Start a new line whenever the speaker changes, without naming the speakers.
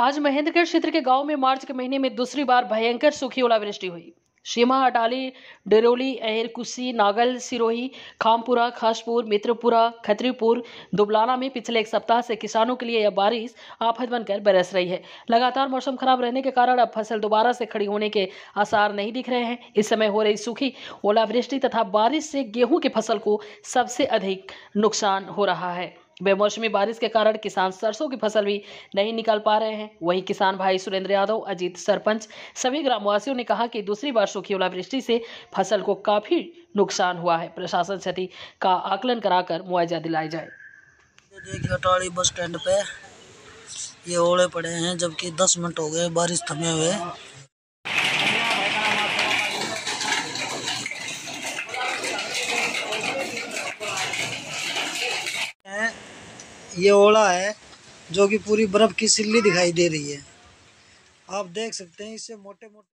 आज महेंद्रगढ़ क्षेत्र के गांव में मार्च के महीने में दूसरी बार भयंकर सूखी ओलावृष्टि हुई सीमा अटाली डरोली अहिरकुसी नागल सिरोही खामपुरा खासपुर मित्रपुरा खतरीपुर दुबलाना में पिछले एक सप्ताह से किसानों के लिए यह बारिश आफत बनकर बरस रही है लगातार मौसम खराब रहने के कारण अब फसल दोबारा से खड़ी होने के आसार नहीं दिख रहे हैं इस समय हो रही सूखी ओलावृष्टि तथा बारिश से गेहूं की फसल को सबसे अधिक नुकसान हो रहा है बेमौसमी बारिश के कारण किसान सरसों की फसल भी नहीं निकाल पा रहे हैं वहीं किसान भाई सुरेंद्र यादव अजीत सरपंच सभी ग्रामवासियों ने कहा कि दूसरी वर्षों की ओलावृष्टि से फसल को काफ़ी नुकसान हुआ है प्रशासन क्षति का आकलन कराकर मुआवजा दिलाया जाए
बस स्टैंड पे ये ओले पड़े हैं जबकि दस मिनट हो गए बारिश थमे हुए ये ओला है जो कि पूरी बर्फ़ की सिल्ली दिखाई दे रही है आप देख सकते हैं इससे मोटे मोटे